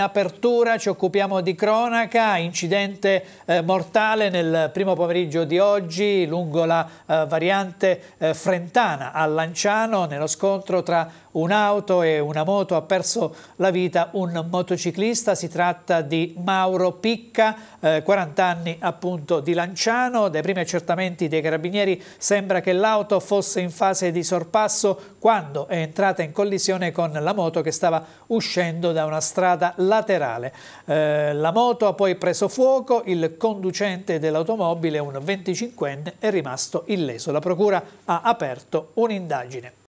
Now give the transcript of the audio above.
In apertura ci occupiamo di cronaca, incidente eh, mortale nel primo pomeriggio di oggi lungo la eh, variante eh, Frentana a Lanciano nello scontro tra un'auto e una moto ha perso la vita un motociclista, si tratta di Mauro Picca, 40 eh, anni appunto di Lanciano, dai primi accertamenti dei carabinieri sembra che l'auto fosse in fase di sorpasso quando è entrata in collisione con la moto che stava uscendo da una strada laterale laterale. Eh, la moto ha poi preso fuoco, il conducente dell'automobile, un 25enne, è rimasto illeso. La procura ha aperto un'indagine.